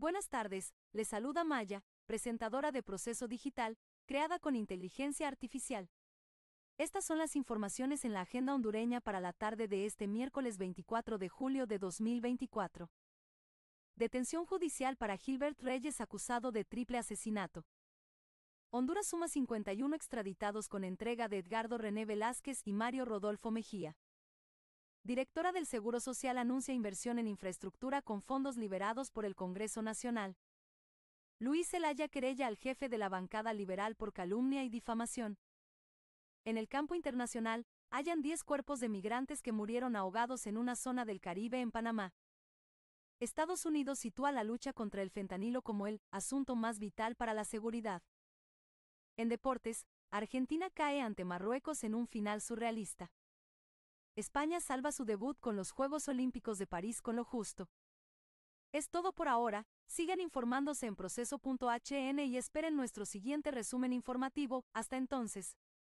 Buenas tardes, les saluda Maya, presentadora de Proceso Digital, creada con inteligencia artificial. Estas son las informaciones en la agenda hondureña para la tarde de este miércoles 24 de julio de 2024. Detención judicial para Gilbert Reyes acusado de triple asesinato. Honduras suma 51 extraditados con entrega de Edgardo René Velázquez y Mario Rodolfo Mejía. Directora del Seguro Social anuncia inversión en infraestructura con fondos liberados por el Congreso Nacional. Luis Elaya querella al jefe de la bancada liberal por calumnia y difamación. En el campo internacional, hallan 10 cuerpos de migrantes que murieron ahogados en una zona del Caribe en Panamá. Estados Unidos sitúa la lucha contra el fentanilo como el asunto más vital para la seguridad. En deportes, Argentina cae ante Marruecos en un final surrealista. España salva su debut con los Juegos Olímpicos de París con lo justo. Es todo por ahora, sigan informándose en proceso.hn y esperen nuestro siguiente resumen informativo, hasta entonces.